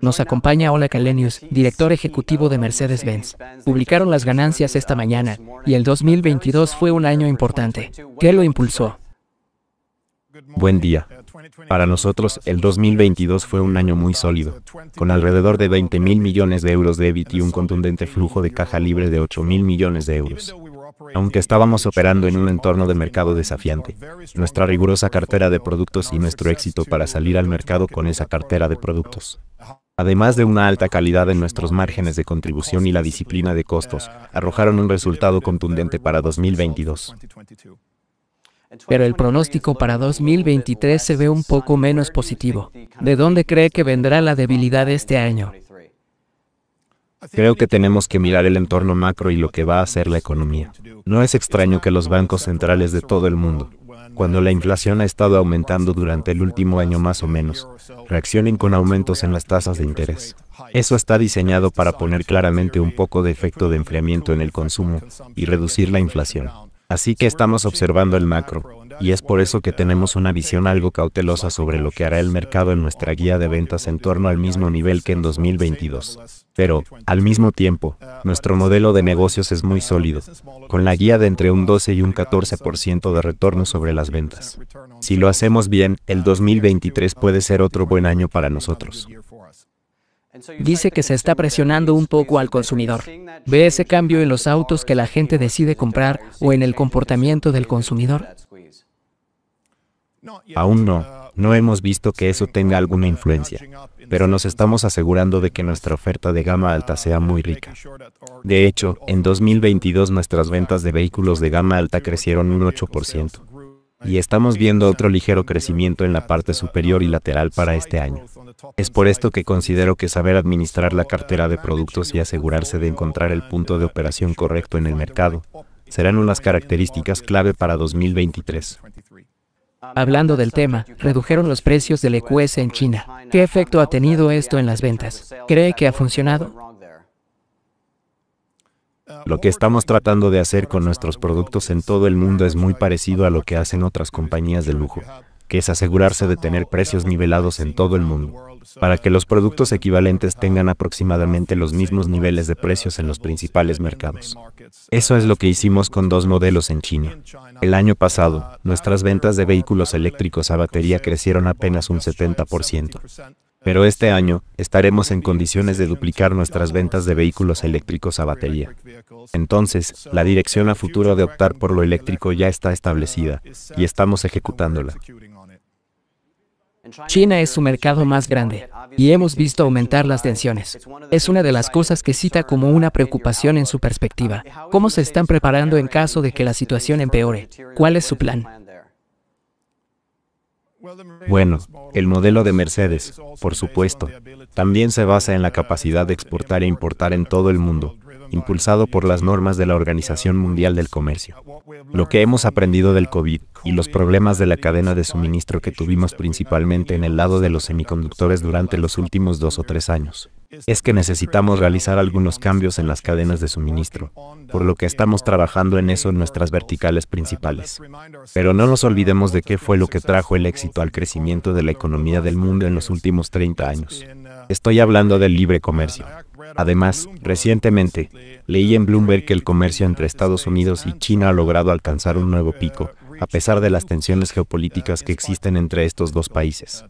Nos acompaña Ola Calenius, director ejecutivo de Mercedes-Benz. Publicaron las ganancias esta mañana y el 2022 fue un año importante. ¿Qué lo impulsó? Buen día. Para nosotros, el 2022 fue un año muy sólido, con alrededor de 20 mil millones de euros de EBIT y un contundente flujo de caja libre de 8 mil millones de euros. Aunque estábamos operando en un entorno de mercado desafiante, nuestra rigurosa cartera de productos y nuestro éxito para salir al mercado con esa cartera de productos. Además de una alta calidad en nuestros márgenes de contribución y la disciplina de costos, arrojaron un resultado contundente para 2022. Pero el pronóstico para 2023 se ve un poco menos positivo. ¿De dónde cree que vendrá la debilidad este año? Creo que tenemos que mirar el entorno macro y lo que va a hacer la economía. No es extraño que los bancos centrales de todo el mundo, cuando la inflación ha estado aumentando durante el último año más o menos, reaccionen con aumentos en las tasas de interés. Eso está diseñado para poner claramente un poco de efecto de enfriamiento en el consumo y reducir la inflación. Así que estamos observando el macro, y es por eso que tenemos una visión algo cautelosa sobre lo que hará el mercado en nuestra guía de ventas en torno al mismo nivel que en 2022. Pero, al mismo tiempo, nuestro modelo de negocios es muy sólido, con la guía de entre un 12 y un 14% de retorno sobre las ventas. Si lo hacemos bien, el 2023 puede ser otro buen año para nosotros. Dice que se está presionando un poco al consumidor. Ve ese cambio en los autos que la gente decide comprar o en el comportamiento del consumidor. Aún no, no hemos visto que eso tenga alguna influencia, pero nos estamos asegurando de que nuestra oferta de gama alta sea muy rica. De hecho, en 2022 nuestras ventas de vehículos de gama alta crecieron un 8%, y estamos viendo otro ligero crecimiento en la parte superior y lateral para este año. Es por esto que considero que saber administrar la cartera de productos y asegurarse de encontrar el punto de operación correcto en el mercado serán unas características clave para 2023. Hablando del tema, redujeron los precios del EQS en China. ¿Qué efecto ha tenido esto en las ventas? ¿Cree que ha funcionado? Lo que estamos tratando de hacer con nuestros productos en todo el mundo es muy parecido a lo que hacen otras compañías de lujo que es asegurarse de tener precios nivelados en todo el mundo, para que los productos equivalentes tengan aproximadamente los mismos niveles de precios en los principales mercados. Eso es lo que hicimos con dos modelos en China. El año pasado, nuestras ventas de vehículos eléctricos a batería crecieron apenas un 70%. Pero este año, estaremos en condiciones de duplicar nuestras ventas de vehículos eléctricos a batería. Entonces, la dirección a futuro de optar por lo eléctrico ya está establecida, y estamos ejecutándola. China es su mercado más grande y hemos visto aumentar las tensiones. Es una de las cosas que cita como una preocupación en su perspectiva. ¿Cómo se están preparando en caso de que la situación empeore? ¿Cuál es su plan? Bueno, el modelo de Mercedes, por supuesto, también se basa en la capacidad de exportar e importar en todo el mundo, impulsado por las normas de la Organización Mundial del Comercio. Lo que hemos aprendido del COVID y los problemas de la cadena de suministro que tuvimos principalmente en el lado de los semiconductores durante los últimos dos o tres años es que necesitamos realizar algunos cambios en las cadenas de suministro, por lo que estamos trabajando en eso en nuestras verticales principales. Pero no nos olvidemos de qué fue lo que trajo el éxito al crecimiento de la economía del mundo en los últimos 30 años. Estoy hablando del libre comercio. Además, recientemente, leí en Bloomberg que el comercio entre Estados Unidos y China ha logrado alcanzar un nuevo pico, a pesar de las tensiones geopolíticas que existen entre estos dos países.